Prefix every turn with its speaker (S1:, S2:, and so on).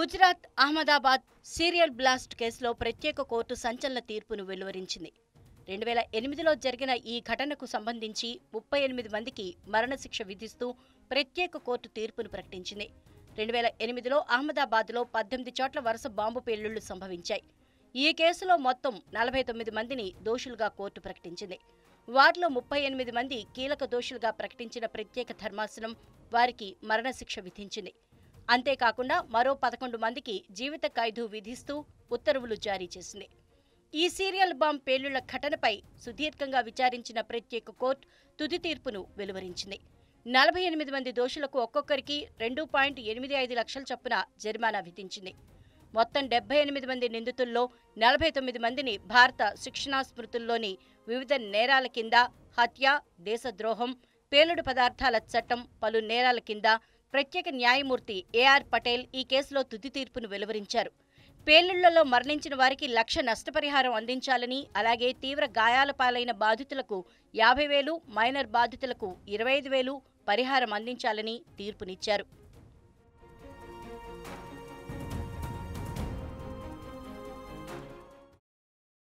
S1: Gujarat Ahmedabad serial blast కేసులో ప్రత్యేక court సంచలన తీర్పును వెలువరించింది రెండు వేల ఎనిమిదిలో జరిగిన ఈ ఘటనకు సంబంధించి ముప్పై ఎనిమిది మందికి మరణశిక్ష విధిస్తూ ప్రత్యేక కోర్టు తీర్పును ప్రకటించింది రెండు వేల ఎనిమిదిలో అహ్మదాబాద్లో పద్దెనిమిది చోట్ల వరుస బాంబు పేలుళ్లు సంభవించాయి ఈ కేసులో మొత్తం నలభై తొమ్మిది మందిని దోషులుగా కోర్టు ప్రకటించింది వారిలో ముప్పై ఎనిమిది మంది కీలక దోషులుగా ప్రకటించిన ప్రత్యేక ధర్మాసనం వారికి మరణశిక్ష విధించింది అంతేకాకుండా మరో పదకొండు మందికి జీవిత ఖైదు విధిస్తూ ఉత్తర్వులు జారీ చేసింది ఈ సీరియల్ బాంబ్ పేలుళ్ల ఘటనపై సుదీర్ఘంగా విచారించిన ప్రత్యేక కోర్టు తుది తీర్పును వెలువరించింది నలభై ఎనిమిది మంది దోషులకు ఒక్కొక్కరికి రెండు పాయింట్ ఎనిమిది ఐదు లక్షల చొప్పున జరిమానా విధించింది మొత్తం డెబ్బై ఎనిమిది మంది నిందితుల్లో నలభై తొమ్మిది మందిని భారత శిక్షణా స్మృతుల్లోని వివిధ నేరాల కింద హత్య దేశద్రోహం పేలుడు పదార్థాల చట్టం పలు నేరాల కింద ప్రత్యేక న్యాయమూర్తి ఏఆర్ పటేల్ ఈ కేసులో తుది తీర్పును వెలువరించారు పేలుళ్లలో మరణించిన వారికి లక్ష నష్టపరిహారం అందించాలని అలాగే తీవ్ర గాయాల పాలైన బాధితులకు యాభై వేలు మైనర్ బాధితులకు ఇరవై ఐదు వేలు పరిహారం అందించాలని తీర్పునిచ్చారు